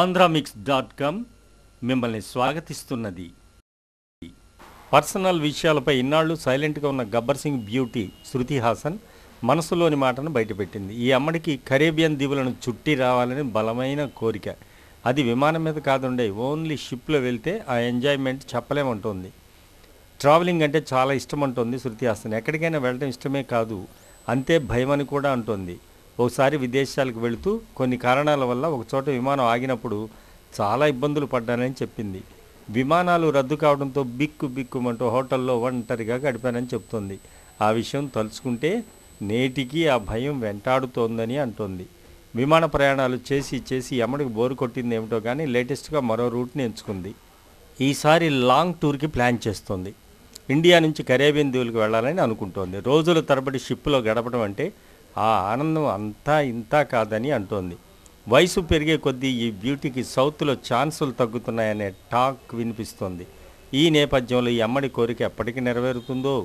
Andhramix dot com మిమ్మల్ని స్వాగతిస్తున్నది personal విషయాలపై ఇన్నాళ్ళు సైలెంట్గా ఉన్న గబ్బర్ సింగ్ బ్యూటీ శృతి హాసన్ మనసులోని మాటను బయటపెట్టింది ఈ అమ్మడికి కరేబియన్ దీవులను చుట్టి రావాలని బలమైన కోరిక అది విమానం మీద కాదుండే ఓన్లీ షిప్లో వెళ్తే ఆ ఎంజాయ్మెంట్ చెప్పలేమంటోంది ట్రావెలింగ్ అంటే చాలా ఇష్టం అంటోంది శృతి హాసన్ ఎక్కడికైనా వెళ్ళడం ఇష్టమే కాదు అంతే భయం అని కూడా అంటోంది ఒకసారి విదేశాలకు వెళుతూ కొన్ని కారణాల వల్ల ఒకచోట విమానం ఆగినప్పుడు చాలా ఇబ్బందులు పడ్డానని చెప్పింది విమానాలు రద్దు కావడంతో బిక్కు బిక్కుమంటూ హోటల్లో ఒంటరిగా గడిపానని చెప్తోంది ఆ విషయం తలుచుకుంటే నేటికి ఆ భయం వెంటాడుతోందని అంటోంది విమాన ప్రయాణాలు చేసి చేసి ఎమ్మడికి బోరు కొట్టింది ఏమిటో కానీ లేటెస్ట్గా మరో రూట్ని ఎంచుకుంది ఈసారి లాంగ్ టూర్కి ప్లాన్ చేస్తోంది ఇండియా నుంచి కరేబియన్ దీవులకు వెళ్ళాలని అనుకుంటోంది రోజుల తరబడి షిప్లో గడపడం అంటే ఆ ఆనందం అంతా ఇంతా కాదని అంటోంది వయసు పెరిగే కొద్దీ ఈ బ్యూటీకి సౌత్లో ఛాన్సులు తగ్గుతున్నాయనే టాక్ వినిపిస్తోంది ఈ నేపథ్యంలో ఈ అమ్మడి కోరిక ఎప్పటికీ నెరవేరుతుందో